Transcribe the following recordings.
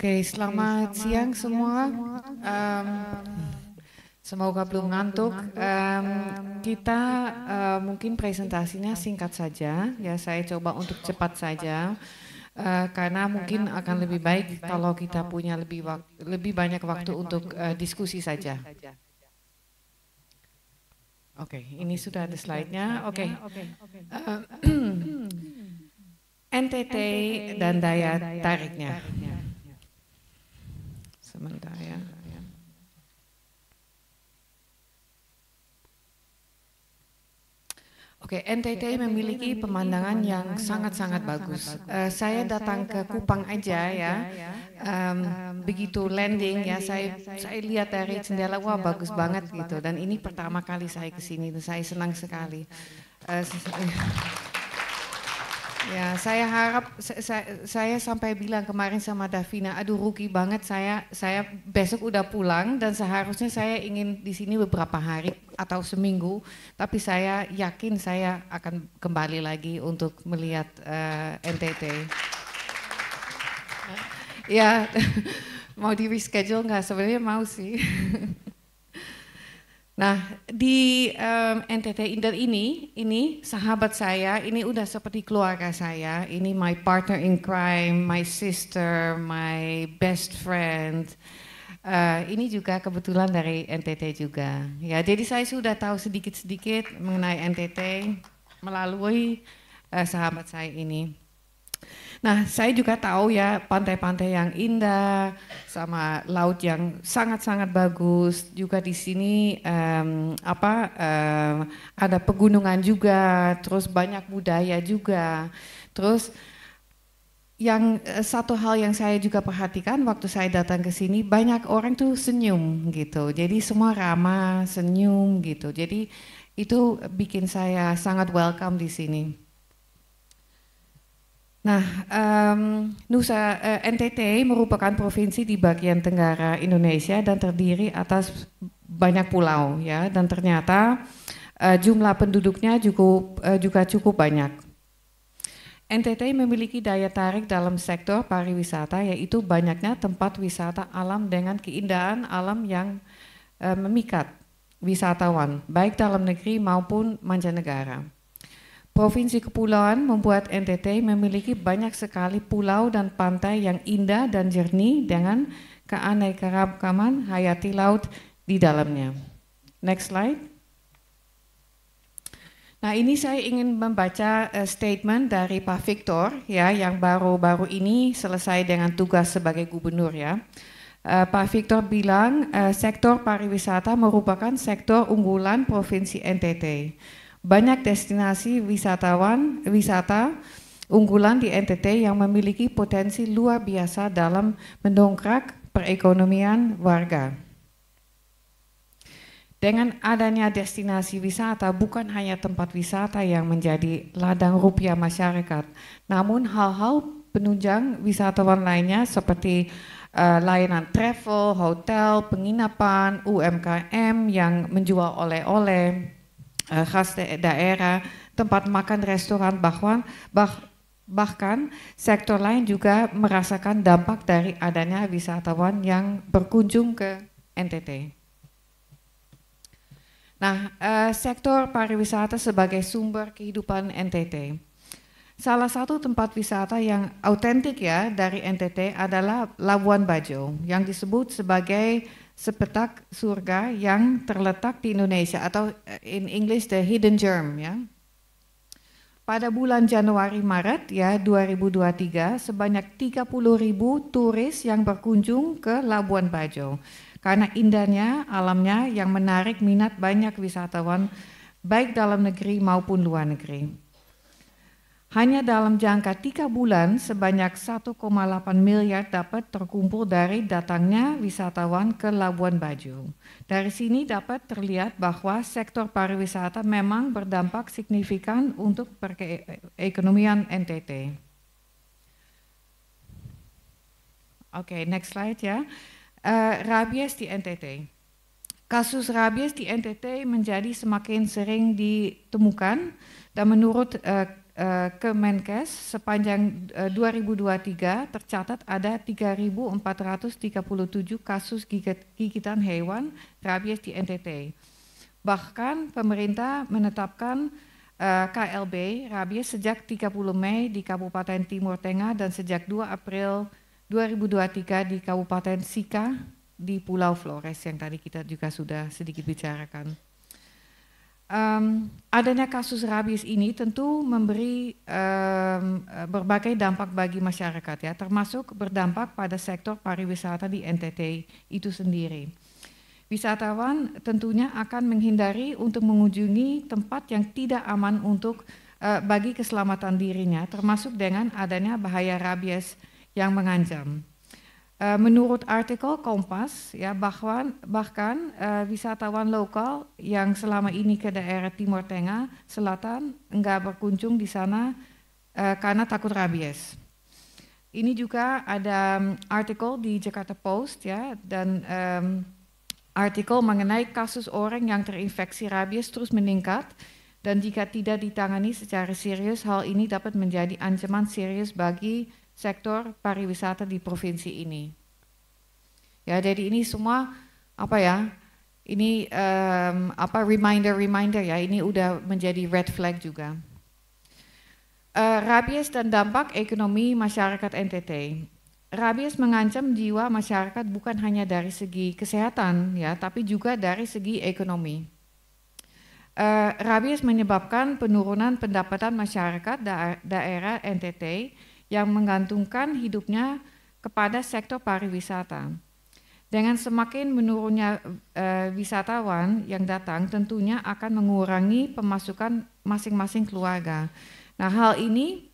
Oke, okay, selamat, siang, semua. semua. Um, semoga belum ngantuk. Um, kita uh, mungkin presentasinya singkat saja. Ya, saya coba untuk cepat saja. Uh, karena mungkin akan lebih baik kalau kita punya lebih lebih banyak waktu untuk uh, diskusi saja. Oke, okay, ini sudah ada slide-nya. Oke. Okay. Uh, NTT dan daya tariknya sementara. ya Oke, okay, NTT memiliki pemandangan yang sangat-sangat bagus. Uh, saya datang ke Kupang aja ya, um, begitu ya, landing ya, saya saya lihat dari jendela, wah bagus banget gitu. gitu. Dan ini pertama kali saya kesini, saya senang sekali. Uh, Ya, saya harap saya, saya sampai bilang kemarin sama Davina, aduh rugi banget saya saya besok udah pulang dan seharusnya saya ingin di sini beberapa hari atau seminggu, tapi saya yakin saya akan kembali lagi untuk melihat uh, eh, NTT. ya, mau di reschedule nggak? Sebenarnya mau sih. Nah di um, NTT Indah ini, ini sahabat saya, ini udah seperti keluarga saya, ini my partner in crime, my sister, my best friend, Uh, ini juga kebetulan dari NTT juga. Ya, jadi saya sudah tahu sedikit-sedikit mengenai NTT melalui uh, sahabat saya ini. Nah, saya juga tahu ya pantai-pantai yang indah sama laut yang sangat-sangat bagus. Juga di sini um, apa um, ada pegunungan juga, terus banyak budaya juga. Terus yang eh, satu hal yang saya juga perhatikan waktu saya datang ke sini banyak orang tuh senyum gitu. Jadi semua ramah, senyum gitu. Jadi itu bikin saya sangat welcome di sini. Nah, um, Nusa uh, eh, NTT merupakan provinsi di bagian tenggara Indonesia dan terdiri atas banyak pulau ya dan ternyata uh, jumlah penduduknya cukup uh, juga cukup banyak. NTT memiliki daya tarik dalam sektor pariwisata yaitu banyaknya tempat wisata alam dengan keindahan alam yang uh, memikat wisatawan baik dalam negeri maupun mancanegara. Provinsi Kepulauan membuat NTT memiliki banyak sekali pulau dan pantai yang indah dan jernih dengan keanekaragaman hayati laut di dalamnya. Next slide. Nah ini saya ingin membaca eh, statement dari Pak Victor ya yang baru-baru ini selesai dengan tugas sebagai gubernur ya. Uh, Pak Victor bilang uh, sektor pariwisata merupakan sektor unggulan Provinsi NTT. Banyak destinasi wisatawan wisata unggulan di NTT yang memiliki potensi luar biasa dalam mendongkrak perekonomian warga. Dengan adanya destinasi wisata, bukan hanya tempat wisata yang menjadi ladang rupiah masyarakat, namun hal-hal penunjang wisatawan lainnya seperti uh, layanan travel, hotel, penginapan, UMKM yang menjual oleh-oleh, uh, khas daerah, tempat makan, restoran, bahkan bah, bahkan sektor lain juga merasakan dampak dari adanya wisatawan yang berkunjung ke NTT. Nah, uh, sektor pariwisata sebagai sumber kehidupan NTT. Salah satu tempat wisata yang autentik ya dari NTT adalah Labuan Bajo yang disebut sebagai sepetak surga yang terletak di Indonesia atau in English the hidden germ ya. Pada bulan Januari Maret ya 2023 sebanyak 30 ribu turis yang berkunjung ke Labuan Bajo karena indahnya alamnya yang menarik minat banyak wisatawan baik dalam negeri maupun luar negeri. Hanya dalam jangka tiga bulan sebanyak 1,8 miliar dapat terkumpul dari datangnya wisatawan ke Labuan Bajo. Dari sini dapat terlihat bahwa sektor pariwisata memang berdampak signifikan untuk perekonomian NTT. Oke, okay, next slide ya. Uh, rabies di NTT. Kasus rabies di NTT menjadi semakin sering ditemukan dan menurut uh, Eh, ke Kemenkes sepanjang 2023 eh, tercatat ada 3.437 kasus gigitan hewan rabies di NTT. Bahkan pemerintah menetapkan eh, KLB rabies sejak 30 Mei di Kabupaten Timur Tengah dan sejak 2 April 2023 di Kabupaten Sika di Pulau Flores yang tadi kita juga sudah sedikit bicarakan um, adanya kasus rabies ini tentu memberi um, berbagai dampak bagi masyarakat ya, termasuk berdampak pada sektor pariwisata di NTT itu sendiri. Wisatawan tentunya akan menghindari untuk mengunjungi tempat yang tidak aman untuk uh, bagi keselamatan dirinya, termasuk dengan adanya bahaya rabies yang mengancam. Eh, menurut artikel Kompas, ya bahkan, bahkan uh, eh, wisatawan lokal yang selama ini ke daerah Timur Tengah, Selatan, enggak berkunjung di sana uh, karena takut rabies. Ini juga ada um, artikel di Jakarta Post, ya, dan um, artikel mengenai kasus orang yang terinfeksi rabies terus meningkat dan jika tidak ditangani secara serius hal ini dapat menjadi ancaman serius bagi sektor pariwisata di provinsi ini. Ya, jadi ini semua apa ya? Ini um, apa reminder-reminder ya. Ini udah menjadi red flag juga. Uh, rabies dan dampak ekonomi masyarakat NTT. Rabies mengancam jiwa masyarakat bukan hanya dari segi kesehatan ya, tapi juga dari segi ekonomi uh, eh, rabies menyebabkan penurunan pendapatan masyarakat da daerah NTT yang menggantungkan hidupnya kepada sektor pariwisata. Dengan semakin menurunnya uh, wisatawan yang datang, tentunya akan mengurangi pemasukan masing-masing keluarga. Nah, hal ini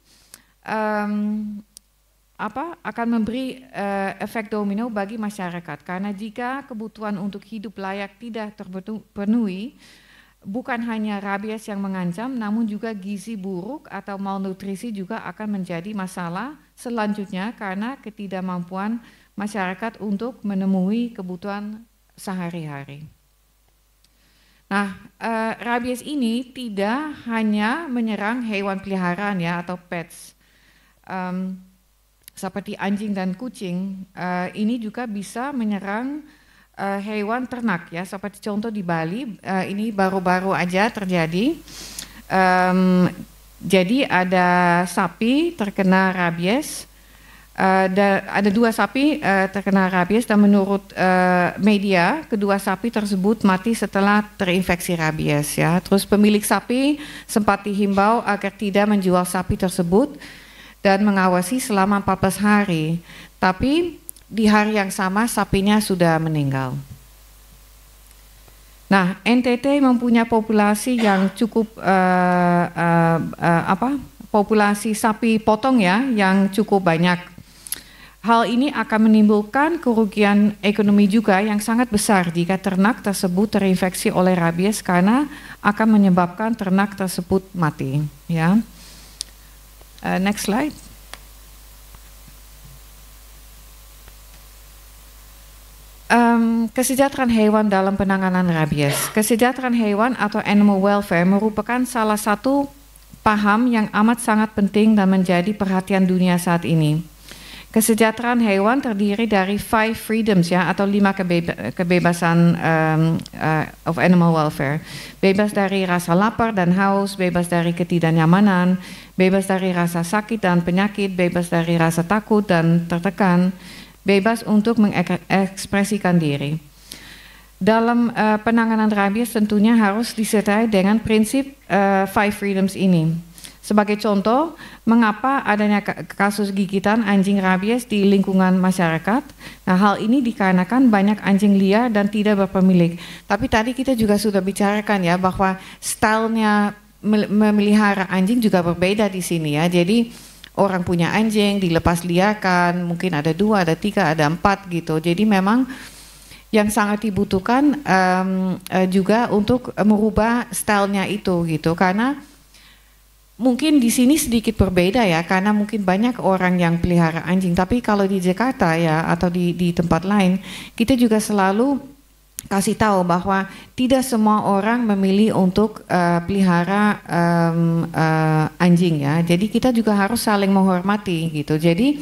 um, apa akan memberi uh, efek domino bagi masyarakat karena jika kebutuhan untuk hidup layak tidak terpenuhi bukan hanya rabies yang mengancam, namun juga gizi buruk atau malnutrisi juga akan menjadi masalah selanjutnya karena ketidakmampuan masyarakat untuk menemui kebutuhan sehari-hari. Nah, e, rabies ini tidak hanya menyerang hewan peliharaan ya atau pets. Um, seperti anjing dan kucing, uh, ini juga bisa menyerang uh, eh, hewan ternak ya. Seperti contoh di Bali uh, ini baru-baru aja terjadi. Um, jadi ada sapi terkena rabies. Uh, da, ada dua sapi uh, terkena rabies dan menurut uh, media kedua sapi tersebut mati setelah terinfeksi rabies ya. Terus pemilik sapi sempat dihimbau agar tidak menjual sapi tersebut dan mengawasi selama 14 hari. Tapi di hari yang sama sapinya sudah meninggal. Nah, NTT mempunyai populasi yang cukup uh, uh, uh, apa? Populasi sapi potong ya yang cukup banyak. Hal ini akan menimbulkan kerugian ekonomi juga yang sangat besar jika ternak tersebut terinfeksi oleh rabies karena akan menyebabkan ternak tersebut mati. Ya, uh, next slide. kesejahteraan hewan dalam penanganan rabies. Kesejahteraan hewan atau animal welfare merupakan salah satu paham yang amat sangat penting dan menjadi perhatian dunia saat ini. Kesejahteraan hewan terdiri dari five freedoms ya atau lima kebeba kebebasan um, uh, of animal welfare. Bebas dari rasa lapar dan haus, bebas dari ketidaknyamanan, bebas dari rasa sakit dan penyakit, bebas dari rasa takut dan tertekan, bebas untuk mengekspresikan diri. Dalam uh, penanganan rabies tentunya harus disertai dengan prinsip uh, five freedoms ini. Sebagai contoh, mengapa adanya kasus gigitan anjing rabies di lingkungan masyarakat? Nah, hal ini dikarenakan banyak anjing liar dan tidak berpemilik. Tapi tadi kita juga sudah bicarakan ya bahwa stylenya memelihara anjing juga berbeda di sini ya. Jadi orang punya anjing dilepas liarkan mungkin ada dua ada tiga ada empat gitu jadi memang yang sangat dibutuhkan um, uh, juga untuk merubah stylenya itu gitu karena mungkin di sini sedikit berbeda ya karena mungkin banyak orang yang pelihara anjing tapi kalau di Jakarta ya atau di di tempat lain kita juga selalu kasih tahu bahwa tidak semua orang memilih untuk uh, pelihara um, uh, anjing ya. Jadi kita juga harus saling menghormati gitu. Jadi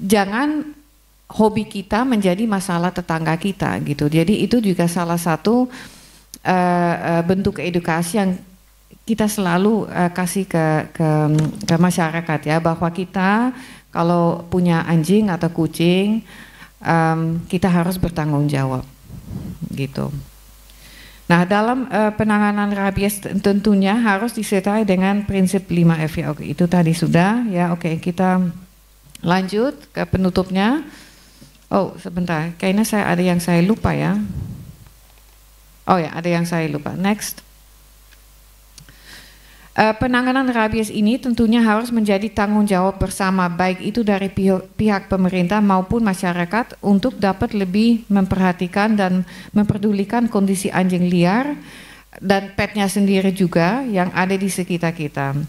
jangan hobi kita menjadi masalah tetangga kita gitu. Jadi itu juga salah satu uh, bentuk edukasi yang kita selalu uh, kasih ke, ke ke masyarakat ya bahwa kita kalau punya anjing atau kucing um, kita harus bertanggung jawab gitu. Nah, dalam uh, penanganan rabies tentunya harus disertai dengan prinsip 5F ya. Oke, itu tadi sudah ya. Oke, kita lanjut ke penutupnya. Oh, sebentar. Kayaknya saya ada yang saya lupa ya. Oh ya, ada yang saya lupa. Next. Eh, penanganan rabies ini tentunya harus menjadi tanggung jawab bersama, baik itu dari pihak, pemerintah maupun masyarakat, untuk dapat lebih memperhatikan dan memperdulikan kondisi anjing liar dan petnya sendiri juga yang ada di sekitar kita.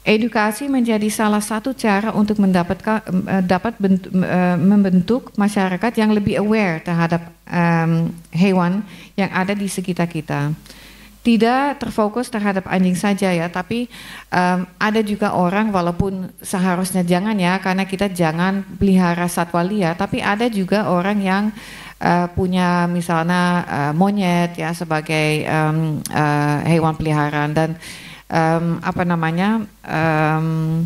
Edukasi menjadi salah satu cara untuk mendapatkan eh, dapat bentuk, eh, membentuk masyarakat yang lebih aware terhadap um, hewan yang ada di sekitar kita tidak terfokus terhadap anjing saja ya, tapi um, ada juga orang walaupun seharusnya jangan ya, karena kita jangan pelihara satwa liar, tapi ada juga orang yang uh, punya misalnya uh, monyet ya sebagai um, uh, hewan peliharaan dan um, apa namanya um,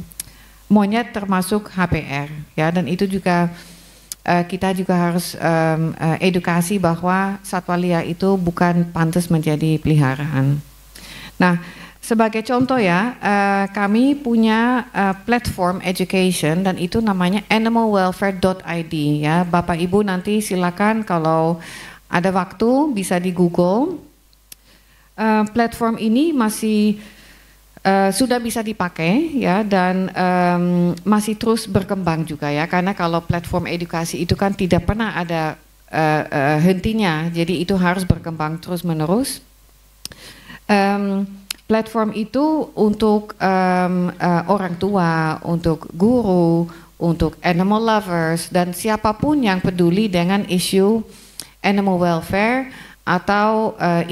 monyet termasuk HPR ya, dan itu juga Eh, kita juga harus um, uh, edukasi bahwa satwa liar itu bukan pantas menjadi peliharaan. Nah, sebagai contoh ya, uh, kami punya uh, platform education dan itu namanya animalwelfare.id ya. Bapak Ibu nanti silakan kalau ada waktu bisa di Google. Uh, platform ini masih Eh, sudah bisa dipakai ya dan um, masih terus berkembang juga ya karena kalau platform edukasi itu kan tidak pernah ada uh, uh, hentinya jadi itu harus berkembang terus menerus um, platform itu untuk um, uh, orang tua untuk guru untuk animal lovers dan siapapun yang peduli dengan isu animal welfare atau uh,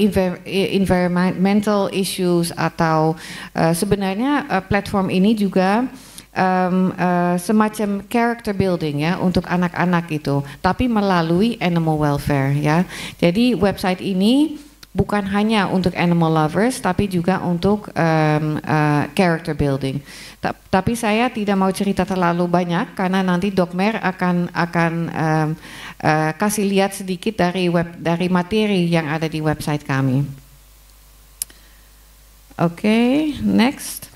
environmental issues atau uh, sebenarnya uh, platform ini juga um, uh, semacam character building ya untuk anak-anak itu tapi melalui animal welfare ya. Jadi website ini bukan hanya untuk animal lovers tapi juga untuk um, uh, character building. Ta tapi saya tidak mau cerita terlalu banyak karena nanti Dokmer akan akan um, uh, kasih lihat sedikit dari web dari materi yang ada di website kami. Oke, okay, next.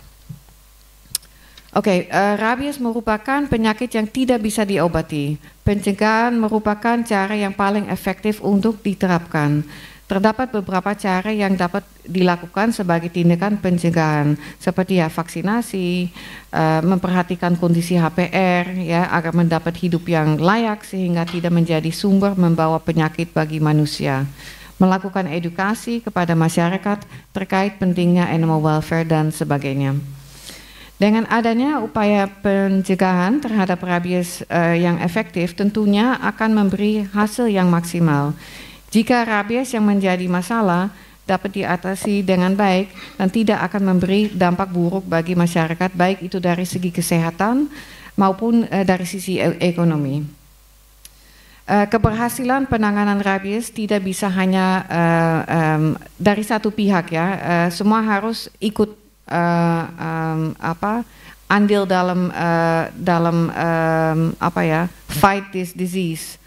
Oke, okay, uh, eh, rabies merupakan penyakit yang tidak bisa diobati. Pencegahan merupakan cara yang paling efektif untuk diterapkan. Terdapat beberapa cara yang dapat dilakukan sebagai tindakan pencegahan, seperti ya vaksinasi, eh, memperhatikan kondisi HPR, ya agar mendapat hidup yang layak sehingga tidak menjadi sumber membawa penyakit bagi manusia. Melakukan edukasi kepada masyarakat terkait pentingnya animal welfare dan sebagainya. Dengan adanya upaya pencegahan terhadap rabies uh, yang efektif, tentunya akan memberi hasil yang maksimal. Jika rabies yang menjadi masalah dapat diatasi dengan baik dan tidak akan memberi dampak buruk bagi masyarakat baik itu dari segi kesehatan maupun eh, dari sisi e-, ekonomi. Eh, keberhasilan penanganan rabies tidak bisa hanya eh, dari satu pihak ya, semua harus ikut apa andil dalam dalam apa ya fight this disease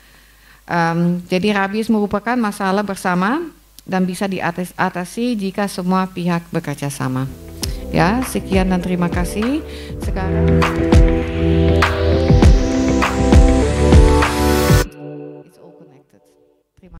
Um, jadi rabies merupakan masalah bersama dan bisa diatasi jika semua pihak bekerja sama. Ya, sekian dan terima kasih. Sekarang.